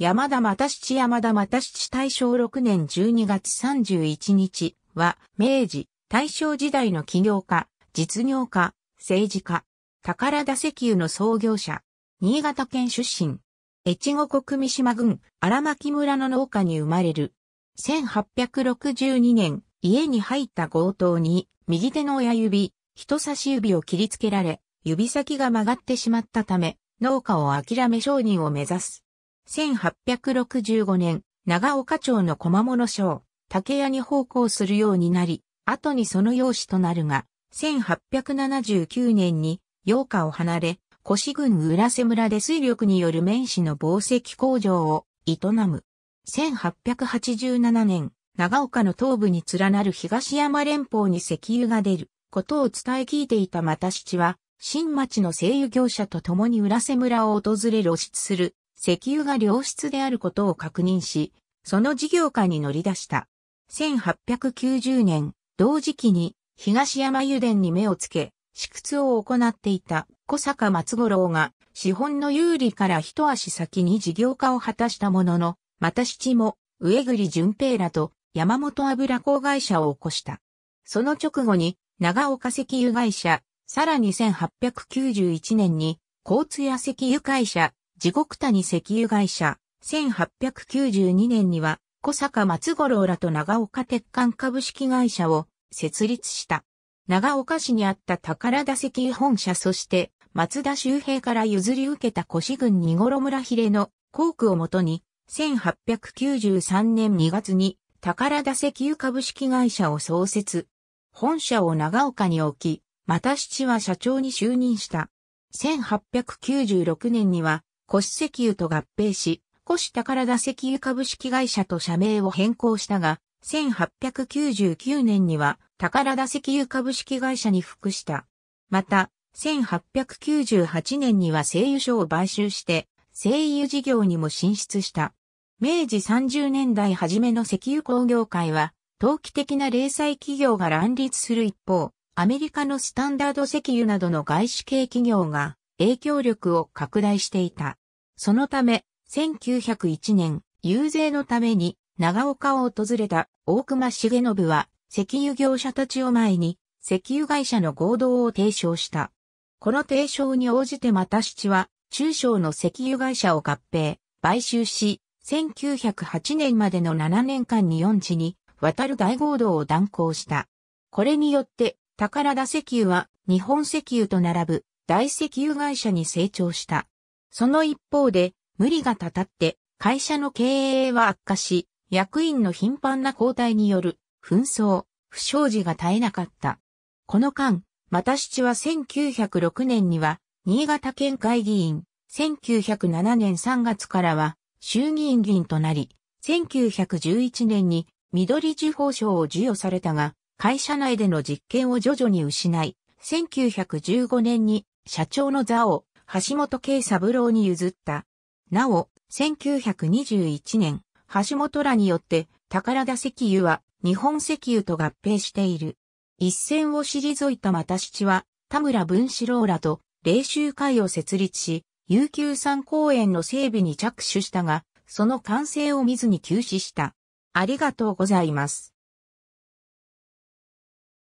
山田又七山田又七大正6年12月31日は、明治、大正時代の起業家、実業家、政治家、宝田石油の創業者、新潟県出身、越後国三島郡荒牧村の農家に生まれる。1862年、家に入った強盗に、右手の親指、人差し指を切りつけられ、指先が曲がってしまったため、農家を諦め商人を目指す。1865年、長岡町の小間物商、竹屋に奉公するようになり、後にその養子となるが、1879年に洋歌を離れ、越郡浦瀬村で水力による面子の宝石工場を営む。1887年、長岡の東部に連なる東山連峰に石油が出ることを伝え聞いていた又七は、新町の製油業者と共に浦瀬村を訪れ露出する石油が良質であることを確認し、その事業化に乗り出した。1890年、同時期に東山油田に目をつけ、試掘を行っていた小坂松五郎が資本の有利から一足先に事業化を果たしたものの、また七も上栗淳平らと山本油工会社を起こした。その直後に長岡石油会社、さらに1891年に交通や石油会社、地獄谷石油会社、1892年には、小坂松五郎らと長岡鉄管株式会社を設立した。長岡市にあった宝田石油本社そして、松田周平から譲り受けた越郡二五郎村比例の校区をもとに、1893年2月に宝田石油株式会社を創設。本社を長岡に置き、又七は社長に就任した。1896年には古市石油と合併し、古市宝田石油株式会社と社名を変更したが、1899年には宝田石油株式会社に服した。また、1898年には製油所を買収して、製油事業にも進出した。明治30年代初めの石油工業界は、投機的な零細企業が乱立する一方、アメリカのスタンダード石油などの外資系企業が影響力を拡大していた。そのため、1901年、遊説のために長岡を訪れた大隈重信は、石油業者たちを前に、石油会社の合同を提唱した。この提唱に応じてまた七は、中小の石油会社を合併、買収し、1908年までの7年間に4地に、渡る大合同を断行した。これによって、宝田石油は日本石油と並ぶ大石油会社に成長した。その一方で、無理がたたって、会社の経営は悪化し、役員の頻繁な交代による紛争、不祥事が絶えなかった。この間、又七は1906年には、新潟県会議員、1907年3月からは、衆議院議員となり、1911年に緑地方賞を授与されたが、会社内での実権を徐々に失い、1915年に社長の座を橋本慶三郎に譲った。なお、1921年、橋本らによって宝田石油は日本石油と合併している。一線を退いたまた七は田村文四郎らと霊州会を設立し、琉球山公園の整備に着手したが、その完成を見ずに休止した。ありがとうございます。